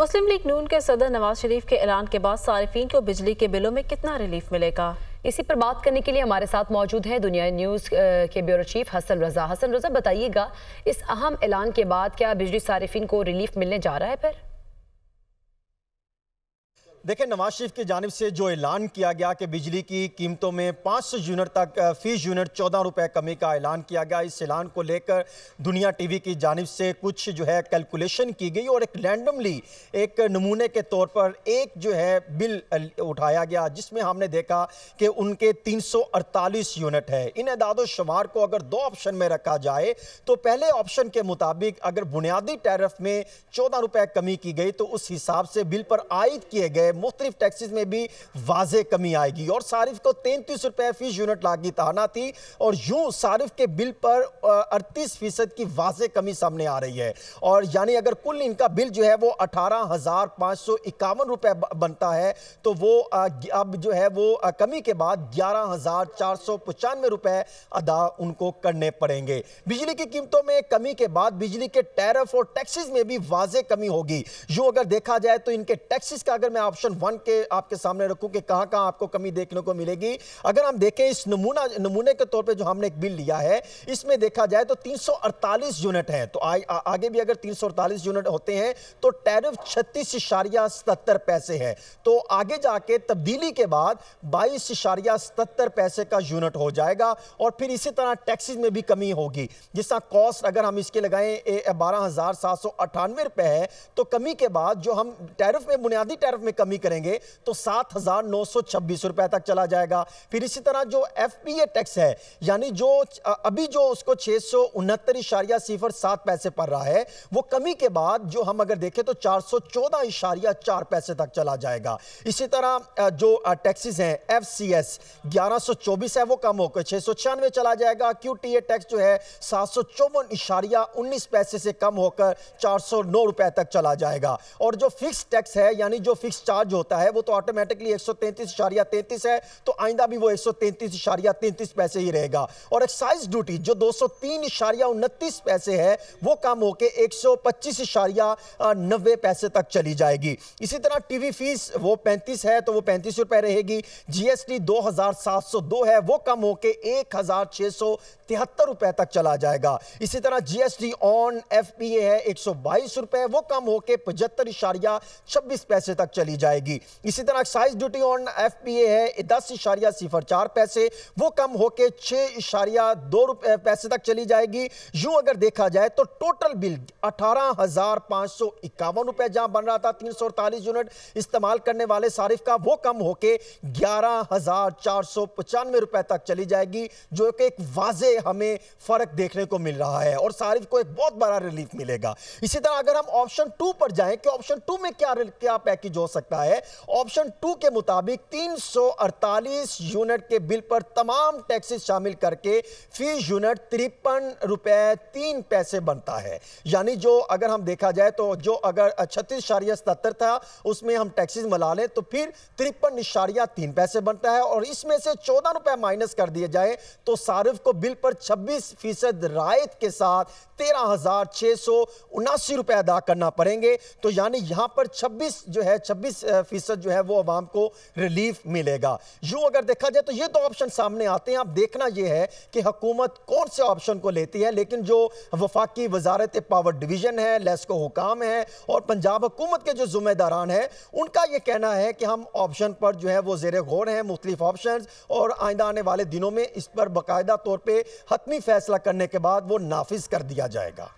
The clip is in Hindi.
मुस्लिम लीग नून के सदर नवाज शरीफ के ऐलान के बाद सार्फिन को बिजली के बिलों में कितना रिलीफ मिलेगा इसी पर बात करने के लिए हमारे साथ मौजूद है दुनिया न्यूज़ के ब्यूरो चीफ हसन रजा हसन रजा बताइएगा इस अहम ऐलान के बाद क्या बिजली सार्फिन को रिलीफ मिलने जा रहा है फिर देखें नवाज शरीफ की जानब से जो ऐलान किया गया कि बिजली की कीमतों में पाँच सौ यूनिट तक फीस यूनिट चौदह रुपये कमी का ऐलान किया गया इस ऐलान को लेकर दुनिया टी वी की जानब से कुछ जो है कैलकुलेशन की गई और एक रैंडमली एक नमूने के तौर पर एक जो है बिल उठाया गया जिसमें हमने देखा कि उनके तीन सौ अड़तालीस यूनिट है इन इदाद शुमार को अगर दो ऑप्शन में रखा जाए तो पहले ऑप्शन के मुताबिक अगर बुनियादी टैरफ में चौदह रुपये कमी की गई तो उस हिसाब से बिल पर आयद किए गए मुख्तलिफ टैक्सीज में भी वाज कमी आएगी और सारिफ को तैंतीस रुपये फीस यूनिट की आना थी और यूँ सारिफ के बिल पर अड़तीस फीसद की वाज कमी सामने आ रही है और यानी अगर कुल इनका बिल जो है वो अठारह हज़ार पाँच सौ इक्यावन रुपये बनता है तो वो अब जो है वो कमी के बाद ग्यारह हज़ार चार सौ पचानवे रुपये अदा उनको करने पड़ेंगे बिजली की कीमतों में कमी के बाद बिजली के टैरफ और टैक्सीज में भी वाज कमी होगी यूँ अगर देखा जाए तो इनके टैक्सीज का अगर मैं ऑप्शन ऑप्शन वन के आपके सामने रखूं कि कहां कहां आपको कमी देखने को मिलेगी अगर हम देखें इस नमूना नमूने के तौर पे जो हमने एक बिल लिया है इसमें देखा जाए तो 348 यूनिट हैं तो आ, आ, आगे भी अगर 348 यूनिट होते हैं तो टैरिफ छत्तीस इशारिया सतर पैसे है तो आगे जाके तब्दीली के बाद बाईस इशारिया सतर पैसे का यूनिट हो जाएगा और फिर इसी तरह टैक्सीज में भी कमी होगी जिसका कॉस्ट अगर हम इसके लगाए बारह हज़ार सात सौ अठानवे रुपये है तो कमी के बाद जो हम टैरिफ में बुनियादी टैरिफ में कमी भी करेंगे तो सात हजार नौ सौ छब्बीस रुपए तक चला जाएगा फिर इसी तरह जो एफ पी ए टैक्स है यानी जो अभी जो उसको छह सौ उनहत्तर इशारिया सिफर सात पैसे पड़ रहा है वो कमी के बाद जो हम अगर देखें तो चार सौ चौदह इशारिया चार पैसे तक चला जाएगा इसी तरह जो टैक्सेस हैं एफ सी एस ग्यारह सौ चौबीस है वो कम होकर छह सौ छियानवे चला जाएगा क्यू टी ए टैक्स जो है सात सौ चौवन इशारिया उन्नीस पैसे से कम होकर चार सौ नौ रुपए तक चला जाएगा और जो फिक्स टैक्स है यानी जो फिक्स चार्ज आज होता है वो तो ऑटोमेटिकली एक सौ तैंतीस है तो आइंदा भी वो एक सौ पैसे ही रहेगा और एक्साइज ड्यूटी जो दो सौ पैसे है वो कम होकर एक सौ पैसे तक चली जाएगी इसी तरह टीवी फीस वो पैंतीस है तो वो पैंतीस रुपए रहेगी जीएसटी दो हजार सात सौ दो है वो कम होकर एक हजार छह सौ तिहत्तर रुपए तक चला जाएगा इसी तरह जीएसटी ऑन एफपीए है एक सौ बाईस रुपए वो कम होकर पचहत्तर इशारिया छब्बीस पैसे तक चली जाएगी जाएगी इसी तरह excise duty on F P A है दस इशारिया सिफर चार पैसे वो कम होकर छह इशारिया दो रुपए पैसे तक चली जाएगी यूं अगर देखा जाए तो टोटल बिल अठारह हज़ार पाँच सौ इक्यावन रुपये जहाँ बन रहा था तीन सौ अड़तालीस यूनिट इस्तेमाल करने वाले सारिफ का वो कम होकर ग्यारह हज़ार चार सौ पचानवे रुपये तक चली जाएगी जो कि एक वाजे हमें फ़र्क देखने को मिल रहा है और सारिफ को एक बहुत बड़ा रिलीफ मिलेगा इसी तरह अगर हम ऑप्शन टू पर जाएं कि ऑप्शन टू में क्या क्या पैकेज हो सकता है सकता है ऑप्शन टू के मुताबिक 348 यूनिट के बिल पर तमाम टैक्सेस शामिल करके फी यूनिट तिरपन रुपए तीन पैसे बनता है यानी जो अगर हम देखा जाए तो जो अगर छत्तीस शारिया सतर था उसमें हम टैक्सेस मिला लें तो फिर तिरपन निशारिया तीन पैसे बनता है और इसमें से चौदह रुपए माइनस कर दिए जाए तो सारिफ को बिल पर छब्बीस फीसद रायत के साथ तेरह हज़ार छह सौ उनासी रुपए अदा करना पड़ेंगे तो यानी यहां पर छब्बीस जो है छब्बीस फीसद जो है वो आवाम को रिलीफ मिलेगा यूँ अगर देखा जाए तो ये दो ऑप्शन सामने आते हैं आप देखना ये है कि हकूमत कौन से ऑप्शन को लेती है लेकिन जो वफाकी वजारत पावर डिवीज़न है लेस्को हुकाम है और पंजाब हुकूमत के जो जुम्मेदारान हैं उनका ये कहना है कि हम ऑप्शन पर जो है वो जेर गौर हैं मुख्तफ ऑप्शन और आइंदा आने वाले दिनों में इस पर बाकायदा तौर पर हतमी फैसला करने के बाद वो नाफिज कर दिया जाएगा